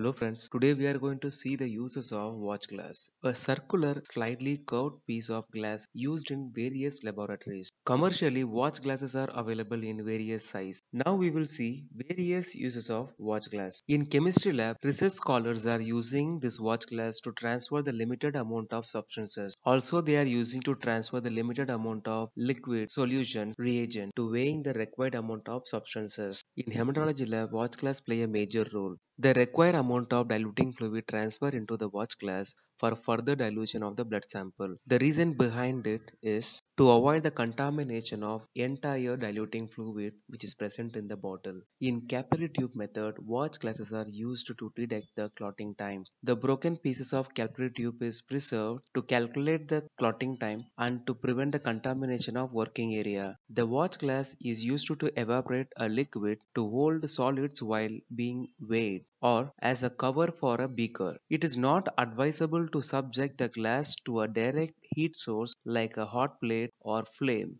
Hello friends, today we are going to see the uses of watch glass. A circular, slightly curved piece of glass used in various laboratories. Commercially, watch glasses are available in various sizes. Now we will see various uses of watch glass. In chemistry lab, research scholars are using this watch glass to transfer the limited amount of substances. Also, they are using to transfer the limited amount of liquid solution reagent to weighing the required amount of substances. In hematology lab, watch glass play a major role. The required amount of diluting fluid transfer into the watch glass for further dilution of the blood sample. The reason behind it is to avoid the contamination of entire diluting fluid which is present present in the bottle. In capillary tube method, watch glasses are used to detect the clotting time. The broken pieces of capillary tube is preserved to calculate the clotting time and to prevent the contamination of working area. The watch glass is used to evaporate a liquid to hold solids while being weighed or as a cover for a beaker. It is not advisable to subject the glass to a direct heat source like a hot plate or flame.